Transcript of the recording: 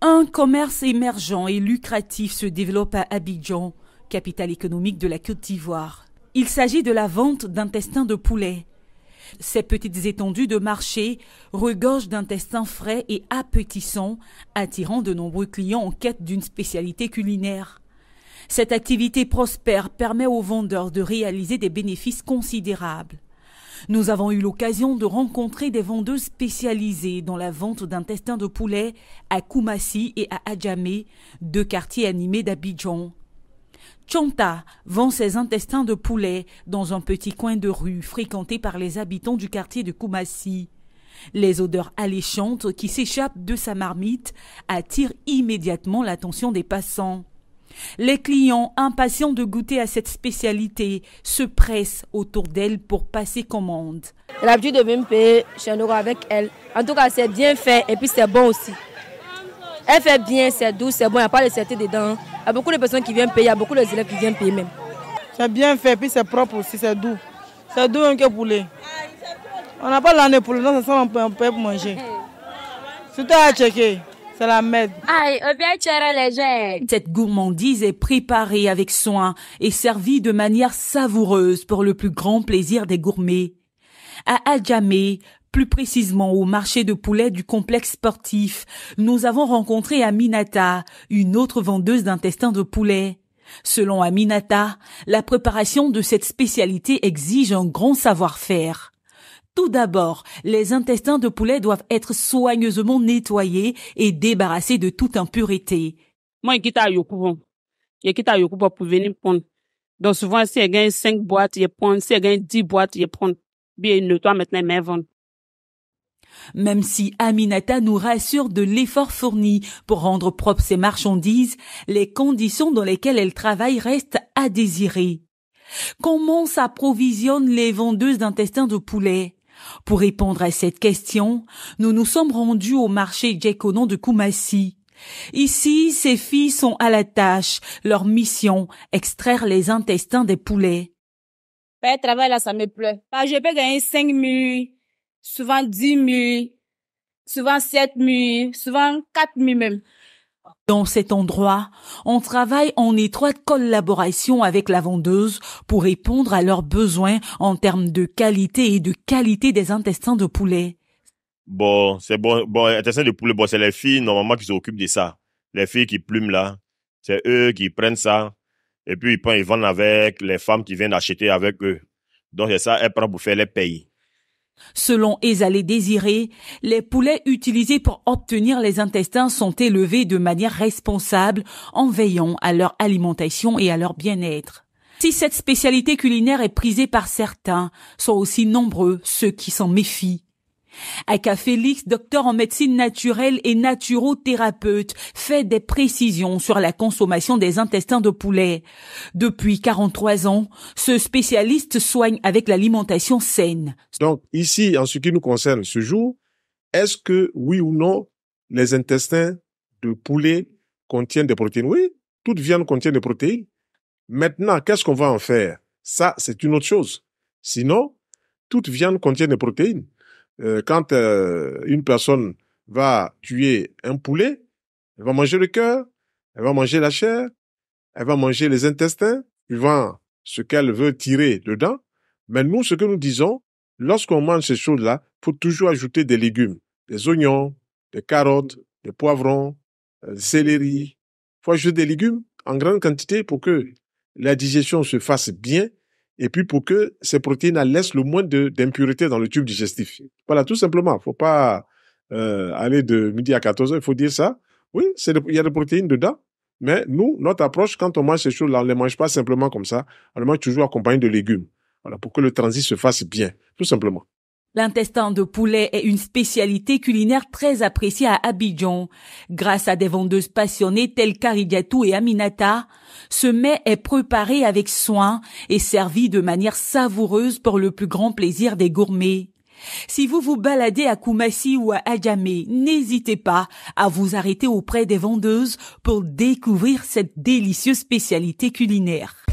Un commerce émergent et lucratif se développe à Abidjan, capitale économique de la Côte d'Ivoire. Il s'agit de la vente d'intestins de poulet. Ces petites étendues de marché regorgent d'intestins frais et appétissants, attirant de nombreux clients en quête d'une spécialité culinaire. Cette activité prospère permet aux vendeurs de réaliser des bénéfices considérables. Nous avons eu l'occasion de rencontrer des vendeuses spécialisées dans la vente d'intestins de poulet à Koumassi et à Adjamé, deux quartiers animés d'Abidjan. Chanta vend ses intestins de poulet dans un petit coin de rue fréquenté par les habitants du quartier de Koumassi. Les odeurs alléchantes qui s'échappent de sa marmite attirent immédiatement l'attention des passants. Les clients, impatients de goûter à cette spécialité, se pressent autour d'elle pour passer commande. Elle a l'habitude de venir payer chez nous avec elle. En tout cas, c'est bien fait et puis c'est bon aussi. Elle fait bien, c'est doux, c'est bon, il n'y a pas de saleté dedans. Il y a beaucoup de personnes qui viennent payer, il y a beaucoup d'élèves qui viennent payer même. C'est bien fait, puis c'est propre aussi, c'est doux. C'est doux que poulet. On n'a pas l'année pour le temps, ça on un peu peut manger. toi à checker. Eh cette gourmandise est préparée avec soin et servie de manière savoureuse pour le plus grand plaisir des gourmets. À Adjamé, plus précisément au marché de poulet du complexe sportif, nous avons rencontré Aminata, une autre vendeuse d'intestins de poulet. Selon Aminata, la préparation de cette spécialité exige un grand savoir-faire. Tout d'abord, les intestins de poulet doivent être soigneusement nettoyés et débarrassés de toute impureté. Donc Même si Aminata nous rassure de l'effort fourni pour rendre propres ses marchandises, les conditions dans lesquelles elle travaille restent à désirer. Comment s'approvisionnent les vendeuses d'intestins de poulet pour répondre à cette question, nous nous sommes rendus au marché Djekonon de Kumasi. Ici, ces filles sont à la tâche. Leur mission, extraire les intestins des poulets. Père, travail là, ça me plaît. Par bah, je peux gagner 5 000, souvent 10 000, souvent 7 000, souvent 4 000 même. Dans cet endroit, on travaille en étroite collaboration avec la vendeuse pour répondre à leurs besoins en termes de qualité et de qualité des intestins de poulet. Bon, c'est bon, bon, de poulet, c'est les filles normalement qui s'occupent de ça. Les filles qui plument là, c'est eux qui prennent ça et puis ils, ils vendent avec les femmes qui viennent acheter avec eux. Donc c'est ça, elles prennent pour faire les pays. Selon Esalé Désiré, les poulets utilisés pour obtenir les intestins sont élevés de manière responsable en veillant à leur alimentation et à leur bien-être. Si cette spécialité culinaire est prisée par certains, sont aussi nombreux ceux qui s'en méfient. Aka Félix, docteur en médecine naturelle et naturothérapeute, fait des précisions sur la consommation des intestins de poulet. Depuis 43 ans, ce spécialiste soigne avec l'alimentation saine. Donc ici, en ce qui nous concerne ce jour, est-ce que oui ou non, les intestins de poulet contiennent des protéines Oui, toute viande contient des protéines. Maintenant, qu'est-ce qu'on va en faire Ça, c'est une autre chose. Sinon, toute viande contient des protéines. Euh, quand euh, une personne va tuer un poulet, elle va manger le cœur, elle va manger la chair, elle va manger les intestins, suivant ce qu'elle veut tirer dedans. Mais nous, ce que nous disons, lorsqu'on mange ces choses-là, faut toujours ajouter des légumes, des oignons, des carottes, des poivrons, euh, des céleri. faut ajouter des légumes en grande quantité pour que la digestion se fasse bien et puis pour que ces protéines laissent le moins d'impuretés dans le tube digestif. Voilà, tout simplement. Faut pas euh, aller de midi à 14 heures. Il faut dire ça. Oui, il y a des protéines dedans. Mais nous, notre approche, quand on mange ces choses-là, on ne les mange pas simplement comme ça. On les mange toujours accompagnés de légumes. Voilà, pour que le transit se fasse bien, tout simplement. L'intestin de poulet est une spécialité culinaire très appréciée à Abidjan. Grâce à des vendeuses passionnées telles Karigatou et Aminata, ce mets est préparé avec soin et servi de manière savoureuse pour le plus grand plaisir des gourmets. Si vous vous baladez à Kumasi ou à Adjamé, n'hésitez pas à vous arrêter auprès des vendeuses pour découvrir cette délicieuse spécialité culinaire.